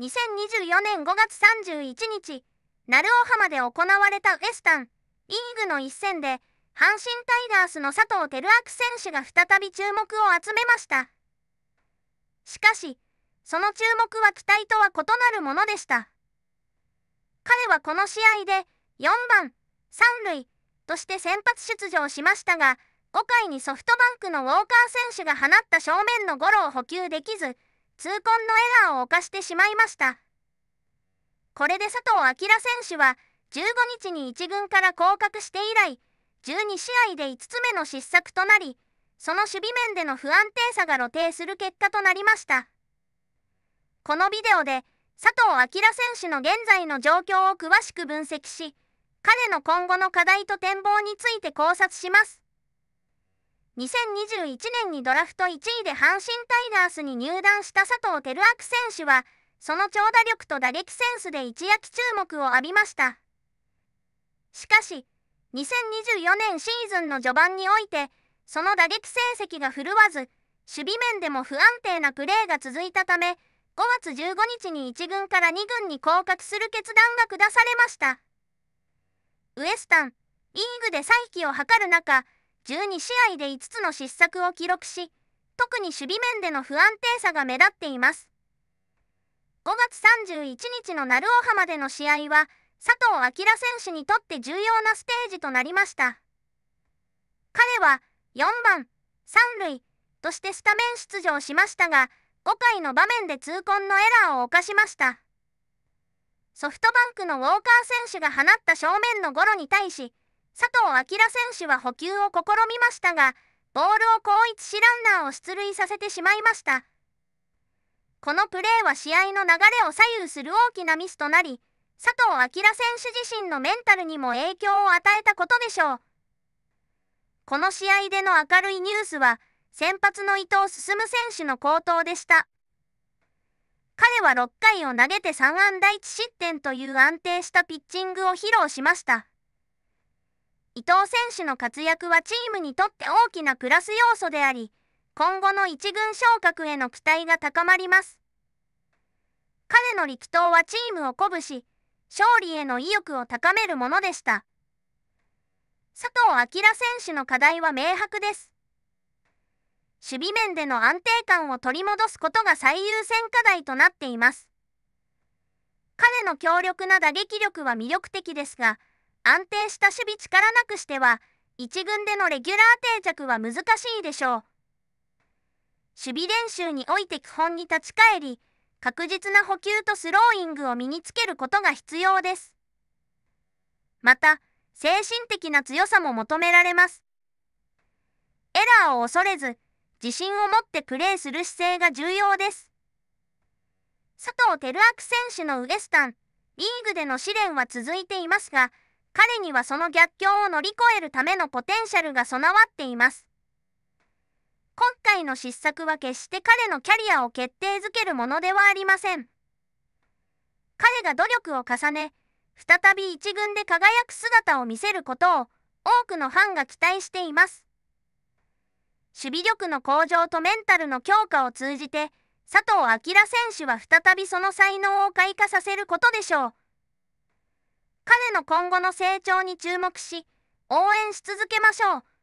2024年5月31日、鳴尾浜で行われたウエスタンリーグの一戦で、阪神タイガースの佐藤輝明選手が再び注目を集めました。しかし、その注目は期待とは異なるものでした。彼はこの試合で4番、3塁として先発出場しましたが、5回にソフトバンクのウォーカー選手が放った正面のゴロを補給できず、痛恨のエラーを犯してしまいました。これで佐藤明選手は15日に1軍から降格して以来、12試合で5つ目の失策となり、その守備面での不安定さが露呈する結果となりました。このビデオで佐藤明選手の現在の状況を詳しく分析し、彼の今後の課題と展望について考察します。2021年にドラフト1位で阪神タイガースに入団した佐藤輝明選手は、その長打力と打撃センスで一躍注目を浴びました。しかし、2024年シーズンの序盤において、その打撃成績が振るわず、守備面でも不安定なプレーが続いたため、5月15日に1軍から2軍に降格する決断が下されました。ウエスタン、リーグで再起を図る中、12試合で5つの失策を記録し、特に守備面での不安定さが目立っています。5月31日の鳴尾浜での試合は、佐藤明選手にとって重要なステージとなりました。彼は4番、3塁としてスタメン出場しましたが、5回の場面で痛恨のエラーを犯しました。ソフトバンクのウォーカー選手が放った正面のゴロに対し、佐藤明選手は補給を試みましたが、ボールを高一しランナーを出塁させてしまいました。このプレーは試合の流れを左右する大きなミスとなり、佐藤明選手自身のメンタルにも影響を与えたことでしょう。この試合での明るいニュースは、先発の伊藤進選手の好投でした。彼は6回を投げて3安打1失点という安定したピッチングを披露しました。伊藤選手の活躍はチームにとって大きなプラス要素であり、今後の一軍昇格への期待が高まります。彼の力投はチームを鼓舞し、勝利への意欲を高めるものでした。佐藤明選手の課題は明白です。守備面での安定感を取り戻すことが最優先課題となっています。彼の強力な打撃力は魅力的ですが、安定した守備力なくしては1軍でのレギュラー定着は難しいでしょう守備練習において基本に立ち返り確実な補給とスローイングを身につけることが必要ですまた精神的な強さも求められますエラーを恐れず自信を持ってプレーする姿勢が重要です佐藤輝明選手のウエスタンリーグでの試練は続いていますが彼にはその逆境を乗り越えるためのポテンシャルが備わっています。今回の失策は決して彼のキャリアを決定づけるものではありません。彼が努力を重ね、再び一軍で輝く姿を見せることを多くのファンが期待しています。守備力の向上とメンタルの強化を通じて、佐藤明選手は再びその才能を開花させることでしょう。彼の今後の成長に注目し、応援し続けましょう。